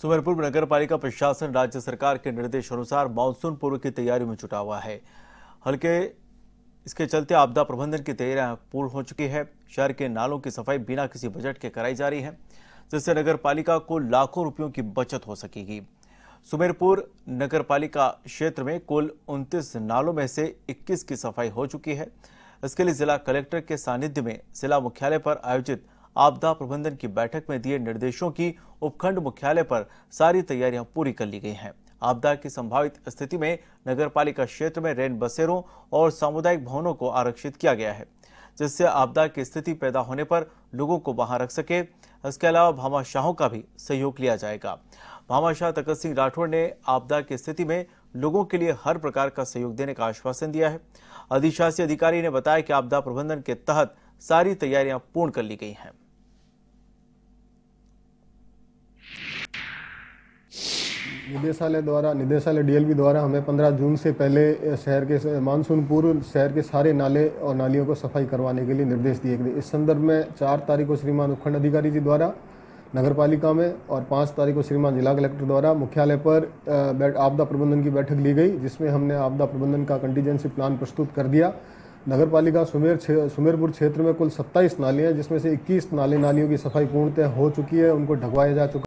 सुमेरपुर नगर पालिका प्रशासन राज्य सरकार के निर्देश अनुसार मानसून पूर्व की तैयारियों में जुटा हुआ है हल्के इसके चलते आपदा प्रबंधन की तैयारियां पूर्ण हो चुकी है शहर के नालों की सफाई बिना किसी बजट के कराई जा रही है जिससे नगर पालिका को लाखों रुपयों की बचत हो सकेगी सुमेरपुर नगर पालिका क्षेत्र में कुल 29 नालों में से 21 की सफाई हो चुकी है इसके लिए जिला कलेक्टर के सानिध्य में जिला मुख्यालय पर आयोजित आपदा प्रबंधन की बैठक में दिए निर्देशों की उपखंड मुख्यालय पर सारी तैयारियां पूरी कर ली गई हैं आपदा की संभावित स्थिति में पालिका क्षेत्र में रेन बसेरों और सामुदायिक भवनों को आरक्षित किया गया है जिससे आपदा की स्थिति पैदा होने पर लोगों को वहां रख सके इसके अलावा भामाशाहों का भी सहयोग लिया जाएगा भामाशाह तकत सिंह राठौड़ ने आपदा की स्थिति में लोगों के लिए हर प्रकार का सहयोग देने का आश्वासन दिया है अधिशासी अधिकारी ने बताया कि आपदा प्रबंधन के तहत सारी तैयारियां पूर्ण कर ली गई हैं निदेशालय द्वारा निदेशालय डीएलबी द्वारा हमें 15 जून से पहले शहर के मानसून पूर्व शहर के सारे नाले और नालियों को सफाई करवाने के लिए निर्देश दिए गए इस संदर्भ में चार तारीख को श्रीमान उपखंड अधिकारी जी द्वारा नगर पालिका में और पाँच तारीख को श्रीमान जिला कलेक्टर द्वारा मुख्यालय पर आपदा प्रबंधन की बैठक ली गई जिसमें हमने आपदा प्रबंधन का कंटीजेंसी प्लान प्रस्तुत कर दिया नगर पालिका सुमेर छे, सुमेरपुर क्षेत्र में कुल सत्ताईस नालियाँ जिसमें से इक्कीस नाले नालियों की सफाई पूर्णतः हो चुकी है उनको ढकवाया जा चुका